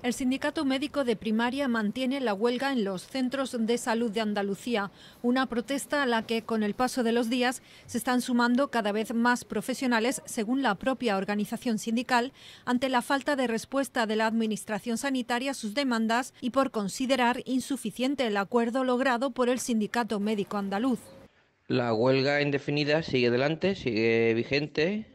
El Sindicato Médico de Primaria mantiene la huelga en los centros de salud de Andalucía, una protesta a la que con el paso de los días se están sumando cada vez más profesionales, según la propia organización sindical, ante la falta de respuesta de la Administración Sanitaria a sus demandas y por considerar insuficiente el acuerdo logrado por el Sindicato Médico Andaluz. La huelga indefinida sigue adelante, sigue vigente,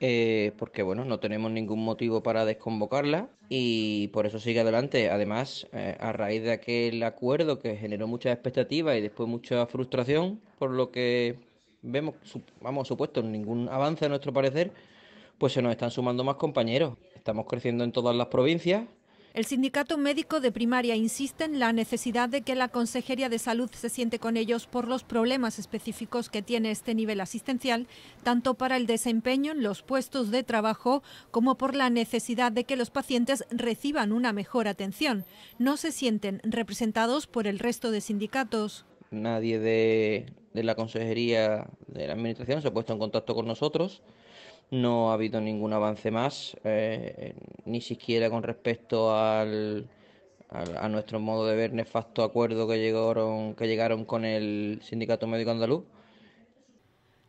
eh, porque bueno, no tenemos ningún motivo para desconvocarla y por eso sigue adelante. Además, eh, a raíz de aquel acuerdo que generó muchas expectativas y después mucha frustración, por lo que vemos, vamos, supuesto, ningún avance a nuestro parecer, pues se nos están sumando más compañeros. Estamos creciendo en todas las provincias el sindicato médico de primaria insiste en la necesidad de que la Consejería de Salud se siente con ellos por los problemas específicos que tiene este nivel asistencial, tanto para el desempeño en los puestos de trabajo como por la necesidad de que los pacientes reciban una mejor atención. No se sienten representados por el resto de sindicatos. Nadie de de la Consejería de la Administración se ha puesto en contacto con nosotros. No ha habido ningún avance más, eh, ni siquiera con respecto a nuestro modo de ver nefasto acuerdo que llegaron, que llegaron con el Sindicato Médico Andaluz.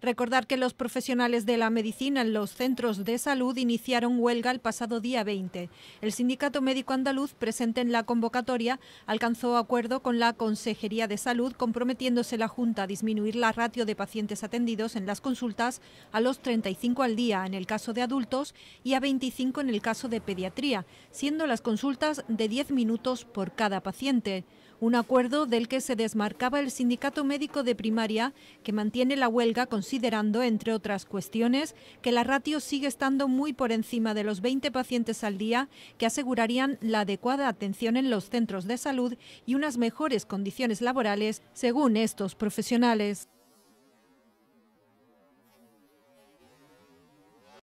Recordar que los profesionales de la medicina en los centros de salud iniciaron huelga el pasado día 20. El Sindicato Médico Andaluz, presente en la convocatoria, alcanzó acuerdo con la Consejería de Salud, comprometiéndose la Junta a disminuir la ratio de pacientes atendidos en las consultas a los 35 al día en el caso de adultos y a 25 en el caso de pediatría, siendo las consultas de 10 minutos por cada paciente un acuerdo del que se desmarcaba el Sindicato Médico de Primaria, que mantiene la huelga con considerando, entre otras cuestiones, que la ratio sigue estando muy por encima de los 20 pacientes al día que asegurarían la adecuada atención en los centros de salud y unas mejores condiciones laborales, según estos profesionales.